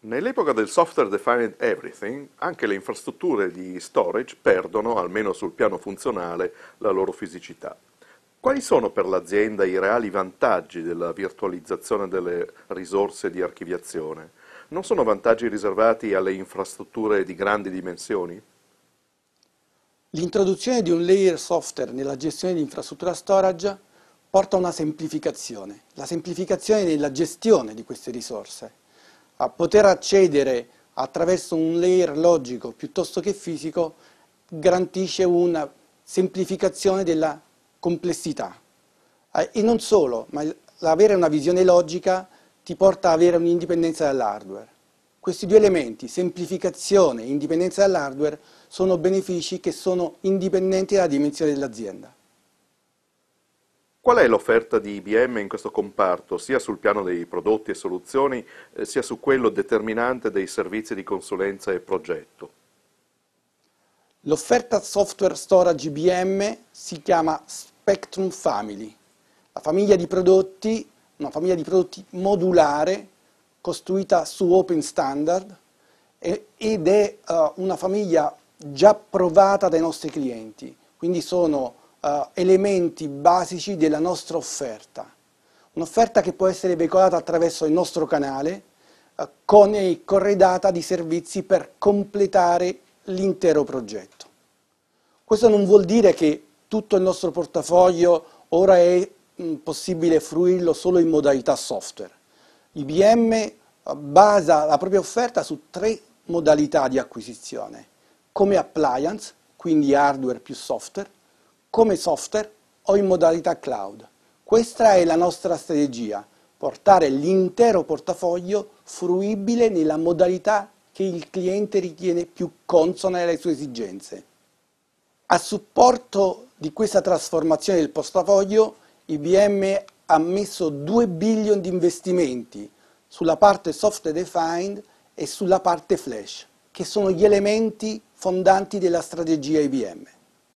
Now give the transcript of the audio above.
Nell'epoca del software defined everything, anche le infrastrutture di storage perdono, almeno sul piano funzionale, la loro fisicità. Quali sono per l'azienda i reali vantaggi della virtualizzazione delle risorse di archiviazione? Non sono vantaggi riservati alle infrastrutture di grandi dimensioni? L'introduzione di un layer software nella gestione di infrastruttura storage porta a una semplificazione, la semplificazione della gestione di queste risorse a poter accedere attraverso un layer logico piuttosto che fisico garantisce una semplificazione della complessità. Eh, e non solo, ma avere una visione logica ti porta ad avere un'indipendenza dall'hardware. Questi due elementi, semplificazione e indipendenza dall'hardware, sono benefici che sono indipendenti dalla dimensione dell'azienda. Qual è l'offerta di IBM in questo comparto, sia sul piano dei prodotti e soluzioni, eh, sia su quello determinante dei servizi di consulenza e progetto? L'offerta software storage IBM si chiama Spectrum Family, la famiglia di prodotti, una famiglia di prodotti modulare costruita su open standard ed è eh, una famiglia già provata dai nostri clienti, quindi sono eh, elementi basici della nostra offerta. Un'offerta che può essere veicolata attraverso il nostro canale, eh, con e corredata di servizi per completare l'intero progetto. Questo non vuol dire che tutto il nostro portafoglio ora è mh, possibile fruirlo solo in modalità software. IBM eh, basa la propria offerta su tre modalità di acquisizione, come appliance, quindi hardware più software, come software o in modalità cloud. Questa è la nostra strategia, portare l'intero portafoglio fruibile nella modalità che il cliente ritiene più consona alle sue esigenze. A supporto di questa trasformazione del portafoglio, IBM ha messo 2 billion di investimenti sulla parte software defined e sulla parte flash, che sono gli elementi fondanti della strategia IBM.